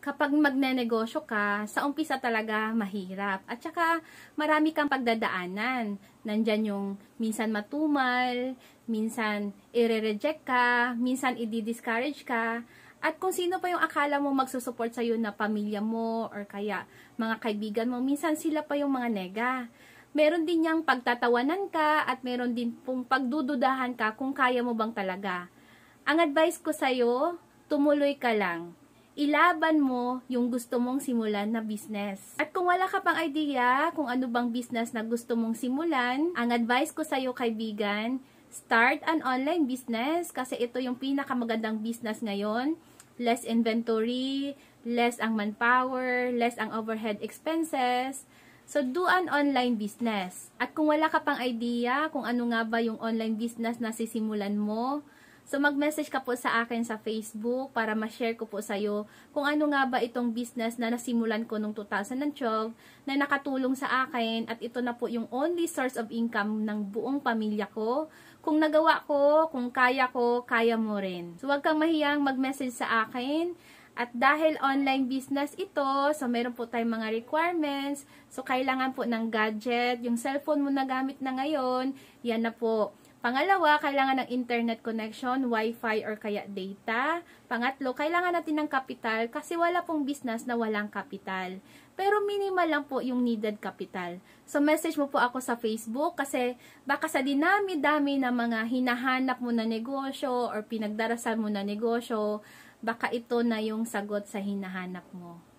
kapag magnenegosyo ka, sa umpisa talaga mahirap. At saka marami kang pagdadaanan. Nandyan yung minsan matumal, minsan ire-reject ka, minsan i-discourage ka. At kung sino pa yung akala mo magsusupport sa'yo na pamilya mo or kaya mga kaibigan mo, minsan sila pa yung mga nega. Meron din niyang pagtatawanan ka at meron din pong pagdududahan ka kung kaya mo bang talaga. Ang advice ko sa'yo, tumuloy ka lang ilaban mo yung gusto mong simulan na business. At kung wala ka pang idea kung ano bang business na gusto mong simulan, ang advice ko sa'yo kaibigan, start an online business kasi ito yung pinakamagandang business ngayon. Less inventory, less ang manpower, less ang overhead expenses. So, do an online business. At kung wala ka pang idea kung ano nga ba yung online business na sisimulan mo, So, mag-message ka po sa akin sa Facebook para ma-share ko po sa'yo kung ano nga ba itong business na nasimulan ko noong 2012 na nakatulong sa akin at ito na po yung only source of income ng buong pamilya ko. Kung nagawa ko, kung kaya ko, kaya mo rin. So, huwag kang mahiyang mag-message sa akin. At dahil online business ito, so meron po tayong mga requirements, so kailangan po ng gadget, yung cellphone mo na gamit na ngayon, yan na po Pangalawa, kailangan ng internet connection, wifi or kaya data. Pangatlo, kailangan natin ng kapital kasi wala pong business na walang kapital. Pero minimal lang po yung needed capital. So message mo po ako sa Facebook kasi baka sa dinami-dami na mga hinahanap mo na negosyo or pinagdarasal mo na negosyo, baka ito na yung sagot sa hinahanap mo.